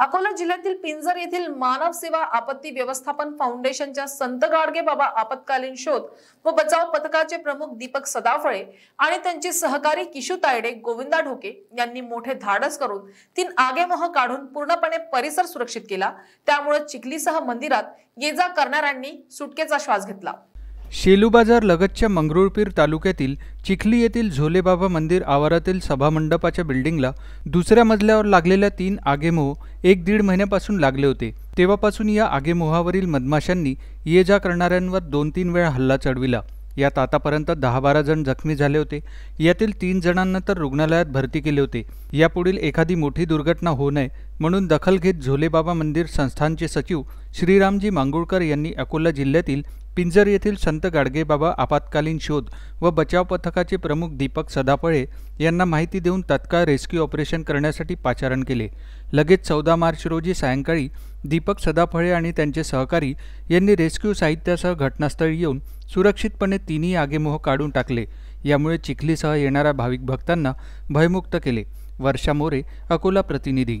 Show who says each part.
Speaker 1: अकोला जिल्ह्यातील पिंजर येथील मानव सेवा आपत्ती व्यवस्थापन फाउंडेशनच्या संत गाडगे बाबा आपत्कालीन शोध व बचाव पथकाचे प्रमुख दीपक सदाफळे आणि त्यांचे सहकारी किशू तायडे गोविंदा ढोके यांनी मोठे धाडस करून तीन आगेमोह काढून पूर्णपणे परिसर सुरक्षित केला त्यामुळे चिखलीसह मंदिरात ये करणाऱ्यांनी सुटकेचा श्वास घेतला
Speaker 2: शेलूबाजार लगतच्या मंगरुळपीर तालुक्यातील चिखली येथील झोलेबाबा मंदिर आवारातील सभामंडपाच्या बिल्डिंगला दुसऱ्या मजल्यावर लागलेल्या तीन आगेमोह एक दीड महिन्यापासून लागले होते तेव्हापासून या आगेमोहावरील मधमाशांनी ये जा करणाऱ्यांवर दोन तीन वेळा हल्ला चढविला यात आतापर्यंत दहा बारा जण जखमी झाले होते यातील तीन जणांना तर रुग्णालयात भरती केले होते यापुढील एखादी मोठी दुर्घटना होऊ नये म्हणून दखल घेत झोलेबाबा मंदिर संस्थानचे सचिव श्रीरामजी मांगुळकर यांनी अकोला जिल्ह्यातील पिंजर येथील संत गाडगेबाबा आपत्कालीन शोध व बचाव पथकाचे प्रमुख दीपक सदापळे यांना माहिती देऊन तत्काळ रेस्क्यू ऑपरेशन करण्यासाठी पाचारण केले लगेच चौदा मार्च रोजी सायंकाळी दीपक सदाफळे आणि त्यांचे सहकारी यांनी रेस्क्यू साहित्यासह घटनास्थळी येऊन सुरक्षितपणे तिन्ही आगेमोह काढून टाकले यामुळे चिखलीसह येणाऱ्या भाविक भक्तांना भयमुक्त केले वर्षा मोरे अकोला प्रतिनिधी